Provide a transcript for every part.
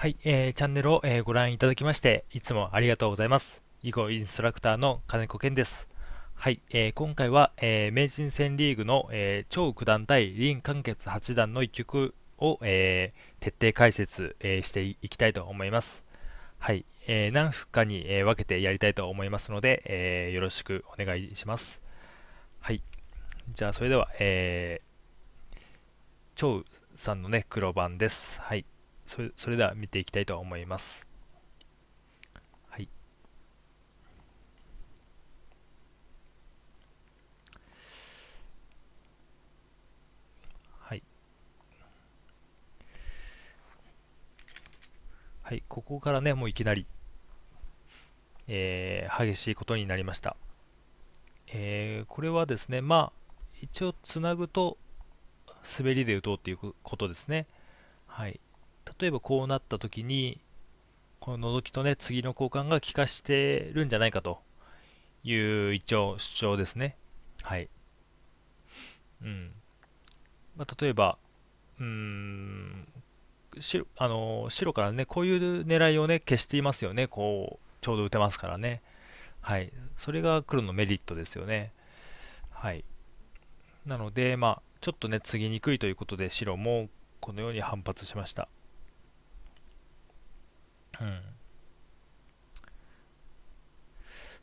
はい、えー、チャンネルを、えー、ご覧いただきまして、いつもありがとうございます。囲碁インストラクターの金子健です。はい、えー、今回は、えー、名人戦リーグの、えー、超九段対林漢傑八段の一局を、えー、徹底解説、えー、していきたいと思います。はい、えー、何分かに、えー、分けてやりたいと思いますので、えー、よろしくお願いします。はい、じゃあそれでは、えー、張さんのね、黒番です。はい。それそれでは見ていきたいと思います。はい。はい。はい、ここからね、もういきなり、えー、激しいことになりました。えー、これはですね、まあ、一応つなぐと、滑りで打とうということですね。はい。例えばこうなった時にこの覗きとね次の交換が効かしてるんじゃないかという一応主張ですねはいうんまあ、例えばうん白あの白からねこういう狙いをね消していますよねこうちょうど打てますからねはいそれが黒のメリットですよねはいなのでまあちょっとね継ぎにくいということで白もこのように反発しましたうん。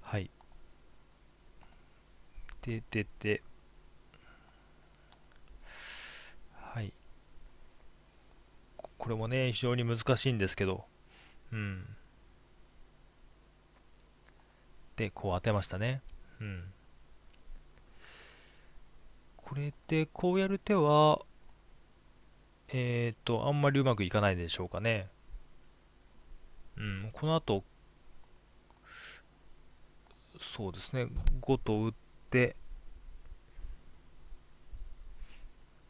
はい。で、で、で。はい。これもね、非常に難しいんですけど。うん。で、こう当てましたね。うん。これで、こうやる手は、えっ、ー、と、あんまりうまくいかないでしょうかね。うん、この後、そうですね、5と打って、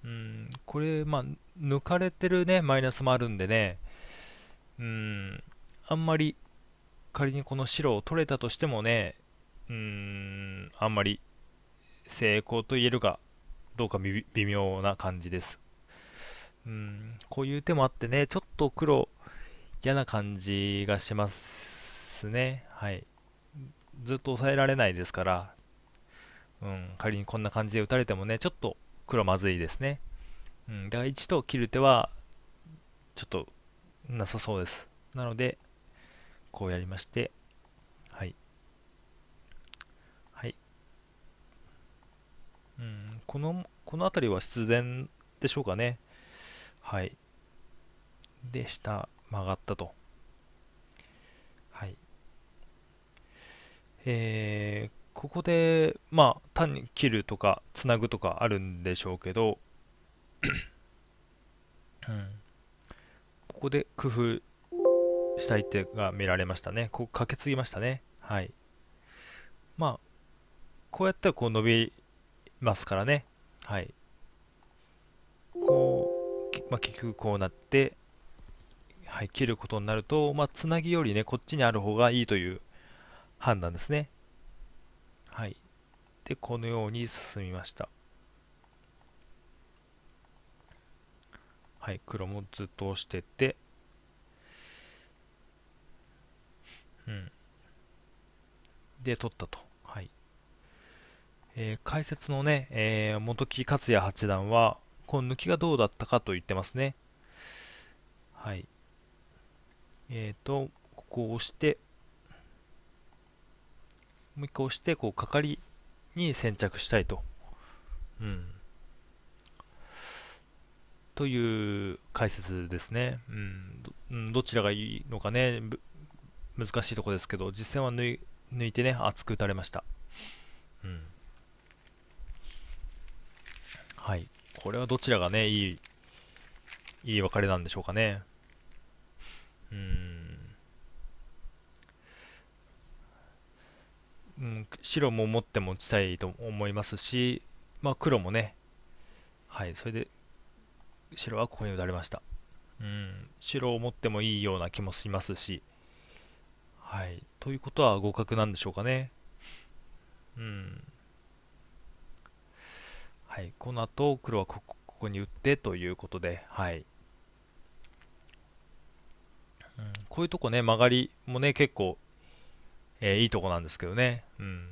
うん、これ、まあ、抜かれてるね、マイナスもあるんでね、うん、あんまり、仮にこの白を取れたとしてもね、うん、あんまり成功と言えるかどうか微妙な感じです。うん、こういう手もあってね、ちょっと黒、嫌な感じがしますね。はい。ずっと抑えられないですから、うん、仮にこんな感じで打たれてもね、ちょっと黒まずいですね。うん、だから1と切る手は、ちょっとなさそうです。なので、こうやりまして、はい。はい。うん、この、この辺りは必然でしょうかね。はい。でした。曲がったと。はい。えー、ここで、まあ、単に切るとか、つなぐとかあるんでしょうけど、うん、ここで工夫したい手が見られましたね。ここかけすぎましたね。はい。まあ、こうやってこう伸びますからね。はい。こう、まあ、結局こうなって、はい、切ることになると、まあ、つなぎよりね、こっちにある方がいいという判断ですね。はい。で、このように進みました。はい、黒もずっと押してって、うん。で、取ったと。はい。えー、解説のね、えー、本木克也八段は、この抜きがどうだったかと言ってますね。はい。えっ、ー、と、ここを押して、もう一回押して、こう、かかりに先着したいと。うん。という解説ですね。うん、どちらがいいのかね、難しいとこですけど、実戦は抜いてね、厚く打たれました。うん。はい。これはどちらがね、いい、いい別れなんでしょうかね。うん、うん、白も持って持ちたいと思いますし、まあ、黒もね、はい、それで白はここに打たれました。うん、白を持ってもいいような気もしますし、はい、ということは互角なんでしょうかね。うん。はい、この後黒はここに打ってということで、はい。うん、こういうとこね、曲がりもね、結構、えー、いいとこなんですけどね。うん。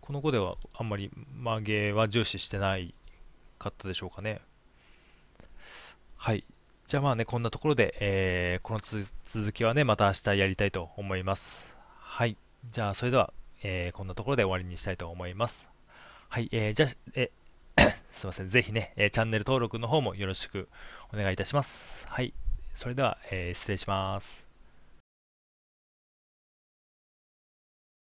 この子ではあんまり曲げは重視してないかったでしょうかね。はい。じゃあまあね、こんなところで、えー、この続きはね、また明日やりたいと思います。はい。じゃあ、それでは、えー、こんなところで終わりにしたいと思います。はい。えー、じゃあ、え すいません。ぜひね、えチャンネル登録の方もよろしくお願いいたします。はい。それでは、えー、失礼します。